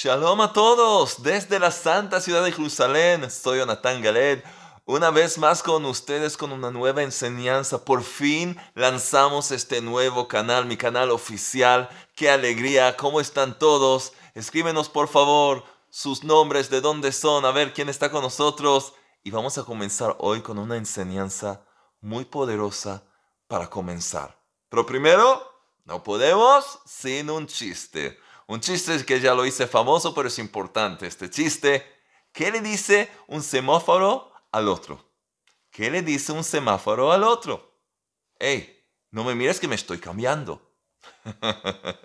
Shalom a todos desde la Santa Ciudad de Jerusalén. Soy Jonathan Galet. Una vez más con ustedes con una nueva enseñanza. Por fin lanzamos este nuevo canal, mi canal oficial. ¡Qué alegría! ¿Cómo están todos? Escríbenos por favor sus nombres, de dónde son, a ver quién está con nosotros. Y vamos a comenzar hoy con una enseñanza muy poderosa para comenzar. Pero primero, no podemos sin un chiste. Un chiste que ya lo hice famoso, pero es importante este chiste. ¿Qué le dice un semáforo al otro? ¿Qué le dice un semáforo al otro? ¡Ey! No me mires que me estoy cambiando.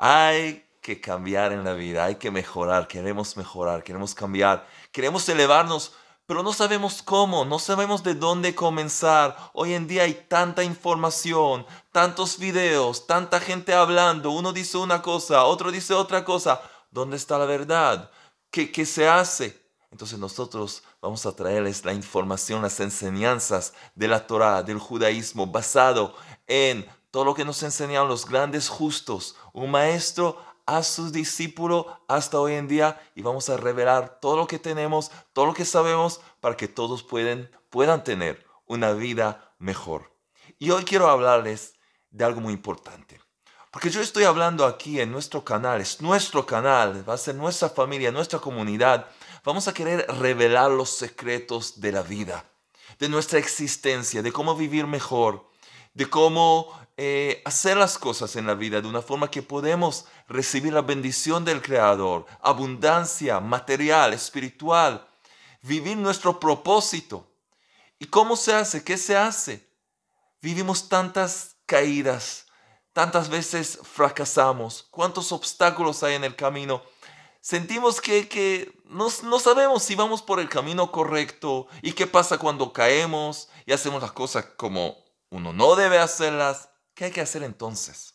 Hay que cambiar en la vida, hay que mejorar, queremos mejorar, queremos cambiar, queremos elevarnos, pero no sabemos cómo, no sabemos de dónde comenzar. Hoy en día hay tanta información, tantos videos, tanta gente hablando, uno dice una cosa, otro dice otra cosa. ¿Dónde está la verdad? ¿Qué, qué se hace? Entonces nosotros vamos a traerles la información, las enseñanzas de la Torah, del judaísmo, basado en todo lo que nos enseñaron los grandes justos, un maestro a sus discípulos hasta hoy en día y vamos a revelar todo lo que tenemos, todo lo que sabemos para que todos pueden, puedan tener una vida mejor. Y hoy quiero hablarles de algo muy importante. Porque yo estoy hablando aquí en nuestro canal, es nuestro canal, va a ser nuestra familia, nuestra comunidad. Vamos a querer revelar los secretos de la vida, de nuestra existencia, de cómo vivir mejor, de cómo eh, hacer las cosas en la vida de una forma que podemos recibir la bendición del Creador, abundancia material, espiritual, vivir nuestro propósito. ¿Y cómo se hace? ¿Qué se hace? Vivimos tantas caídas, tantas veces fracasamos, cuántos obstáculos hay en el camino. Sentimos que, no, no, sabemos si vamos por el camino correcto y qué pasa cuando caemos y hacemos las cosas como uno no debe hacerlas. ¿Qué hay que hacer entonces?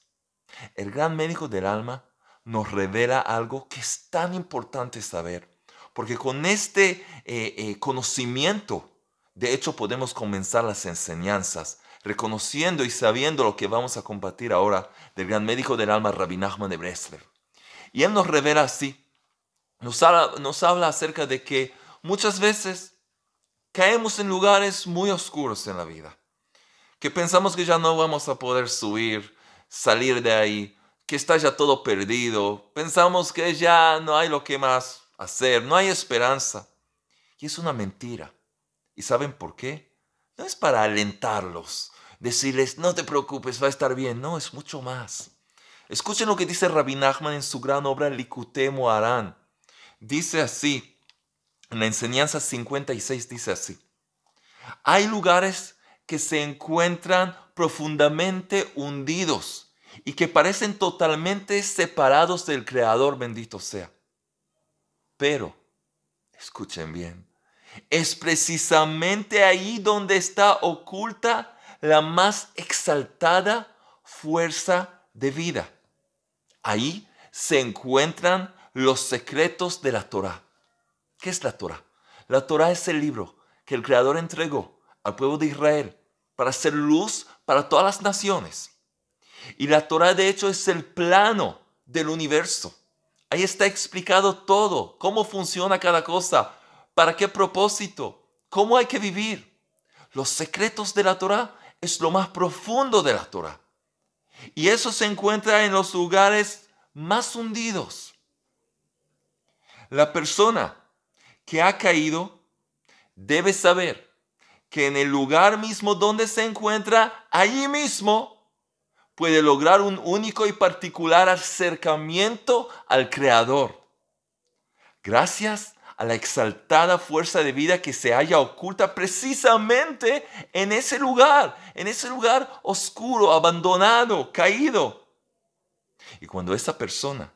El gran médico del alma nos revela algo que es tan importante saber, porque con este eh, eh, conocimiento, de hecho, podemos comenzar las enseñanzas, reconociendo y sabiendo lo que vamos a compartir ahora del gran médico del alma, Rabbi de Bresler. Y él nos revela así, nos habla acerca de que muchas veces caemos en lugares muy oscuros en la vida que pensamos que ya no vamos a poder subir, salir de ahí, que está ya todo perdido, pensamos que ya no hay lo que más hacer, no hay esperanza. Y es una mentira. ¿Y saben por qué? No es para alentarlos, decirles, no te preocupes, va a estar bien. No, es mucho más. Escuchen lo que dice Rabbi Nachman en su gran obra Likutei harán Dice así, en la enseñanza 56 dice así, hay lugares que se encuentran profundamente hundidos y que parecen totalmente separados del Creador, bendito sea. Pero, escuchen bien, es precisamente ahí donde está oculta la más exaltada fuerza de vida. Ahí se encuentran los secretos de la Torah. ¿Qué es la Torah? La Torah es el libro que el Creador entregó al pueblo de Israel para ser luz para todas las naciones. Y la Torah de hecho es el plano del universo. Ahí está explicado todo, cómo funciona cada cosa, para qué propósito, cómo hay que vivir. Los secretos de la Torah es lo más profundo de la Torah. Y eso se encuentra en los lugares más hundidos. La persona que ha caído debe saber que en el lugar mismo donde se encuentra, allí mismo, puede lograr un único y particular acercamiento al Creador. Gracias a la exaltada fuerza de vida que se halla oculta precisamente en ese lugar, en ese lugar oscuro, abandonado, caído. Y cuando esa persona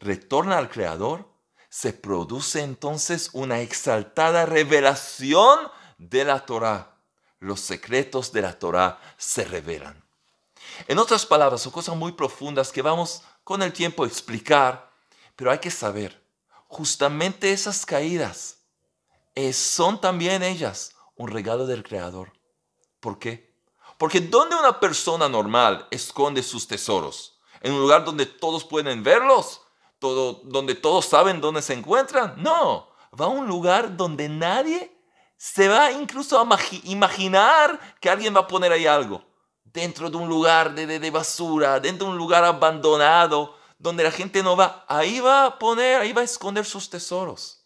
retorna al Creador, se produce entonces una exaltada revelación de la Torá, los secretos de la Torá se revelan. En otras palabras, son cosas muy profundas que vamos con el tiempo a explicar, pero hay que saber, justamente esas caídas eh, son también ellas un regalo del Creador. ¿Por qué? Porque ¿dónde una persona normal esconde sus tesoros, en un lugar donde todos pueden verlos, todo, donde todos saben dónde se encuentran, no, va a un lugar donde nadie se va incluso a imaginar que alguien va a poner ahí algo. Dentro de un lugar de, de, basura, dentro de un lugar abandonado, donde la gente no va. Ahí va a poner, ahí va a esconder sus tesoros.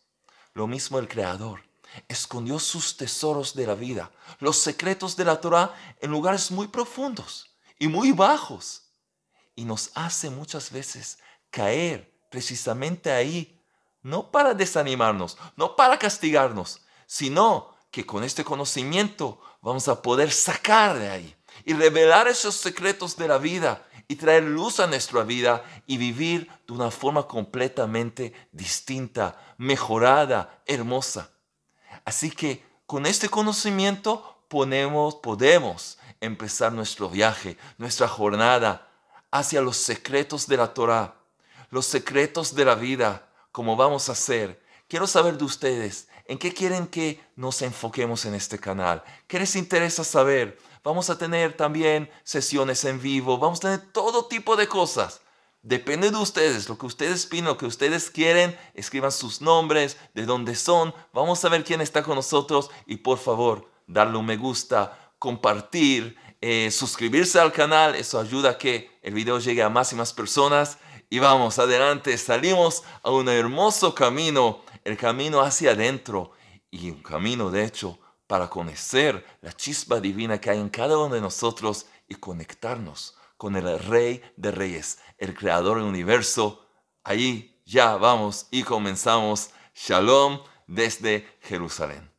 Lo mismo el Creador. Escondió sus tesoros de la vida, los secretos de la Torah, en lugares muy profundos y muy bajos. Y nos hace muchas veces caer precisamente ahí, no para desanimarnos, no para castigarnos, sino que con este conocimiento vamos a poder sacar de ahí y revelar esos secretos de la vida y traer luz a nuestra vida y vivir de una forma completamente distinta, mejorada, hermosa. Así que con este conocimiento ponemos, podemos empezar nuestro viaje, nuestra jornada hacia los secretos de la Torah, los secretos de la vida, como vamos a hacer. Quiero saber de ustedes, ¿En qué quieren que nos enfoquemos en este canal? ¿Qué les interesa saber? Vamos a tener también sesiones en vivo, vamos a tener todo tipo de cosas. Depende de ustedes, lo que ustedes piden, lo que ustedes quieren, escriban sus nombres, de dónde son, vamos a ver quién está con nosotros y por favor, darle un me gusta, compartir, eh, suscribirse al canal, eso ayuda a que el video llegue a más y más personas. Y vamos, adelante, salimos a un hermoso camino el camino hacia adentro y un camino, de hecho, para conocer la chispa divina que hay en cada uno de nosotros y conectarnos con el Rey de Reyes, el Creador del universo. Ahí ya vamos y comenzamos. Shalom desde Jerusalén.